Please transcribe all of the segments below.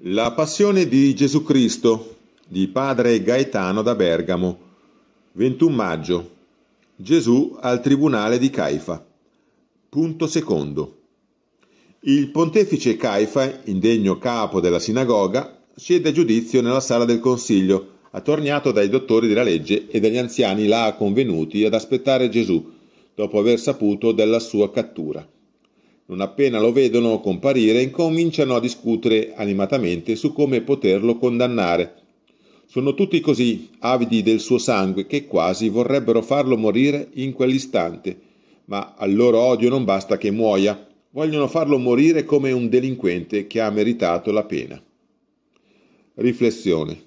La Passione di Gesù Cristo di Padre Gaetano da Bergamo 21 maggio Gesù al Tribunale di Caifa Punto secondo Il pontefice Caifa, indegno capo della sinagoga, siede a giudizio nella sala del Consiglio, attorniato dai dottori della legge e dagli anziani là convenuti ad aspettare Gesù, dopo aver saputo della sua cattura. Non appena lo vedono comparire, incominciano a discutere animatamente su come poterlo condannare. Sono tutti così avidi del suo sangue che quasi vorrebbero farlo morire in quell'istante, ma al loro odio non basta che muoia, vogliono farlo morire come un delinquente che ha meritato la pena. Riflessione.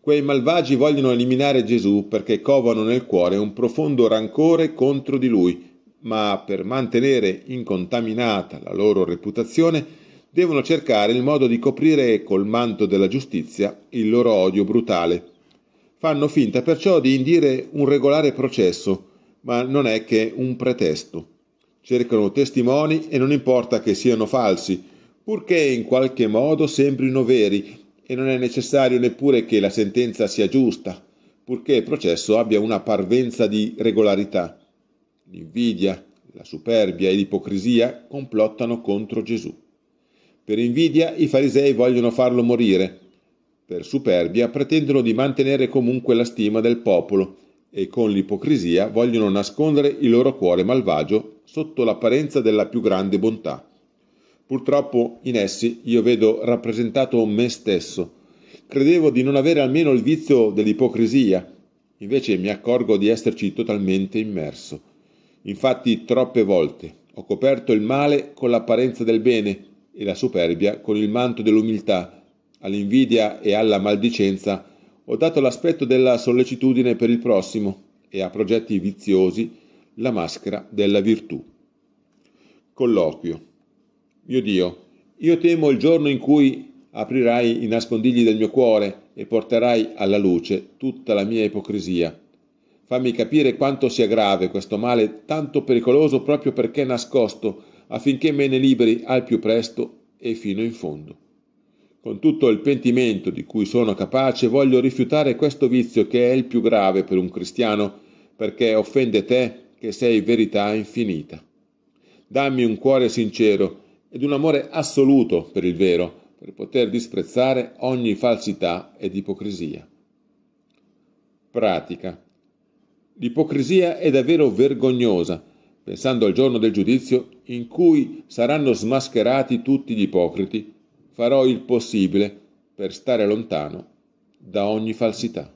Quei malvagi vogliono eliminare Gesù perché covano nel cuore un profondo rancore contro di lui ma per mantenere incontaminata la loro reputazione devono cercare il modo di coprire col manto della giustizia il loro odio brutale. Fanno finta perciò di indire un regolare processo, ma non è che un pretesto. Cercano testimoni e non importa che siano falsi, purché in qualche modo sembrino veri e non è necessario neppure che la sentenza sia giusta, purché il processo abbia una parvenza di regolarità l'invidia, la superbia e l'ipocrisia complottano contro Gesù. Per invidia i farisei vogliono farlo morire, per superbia pretendono di mantenere comunque la stima del popolo e con l'ipocrisia vogliono nascondere il loro cuore malvagio sotto l'apparenza della più grande bontà. Purtroppo in essi io vedo rappresentato me stesso. Credevo di non avere almeno il vizio dell'ipocrisia, invece mi accorgo di esserci totalmente immerso. Infatti troppe volte ho coperto il male con l'apparenza del bene e la superbia con il manto dell'umiltà, all'invidia e alla maldicenza ho dato l'aspetto della sollecitudine per il prossimo e a progetti viziosi la maschera della virtù. Colloquio. Mio Dio, io temo il giorno in cui aprirai i nascondigli del mio cuore e porterai alla luce tutta la mia ipocrisia Fammi capire quanto sia grave questo male tanto pericoloso proprio perché nascosto, affinché me ne liberi al più presto e fino in fondo. Con tutto il pentimento di cui sono capace, voglio rifiutare questo vizio che è il più grave per un cristiano, perché offende te che sei verità infinita. Dammi un cuore sincero ed un amore assoluto per il vero, per poter disprezzare ogni falsità ed ipocrisia. Pratica. L'ipocrisia è davvero vergognosa, pensando al giorno del giudizio in cui saranno smascherati tutti gli ipocriti, farò il possibile per stare lontano da ogni falsità.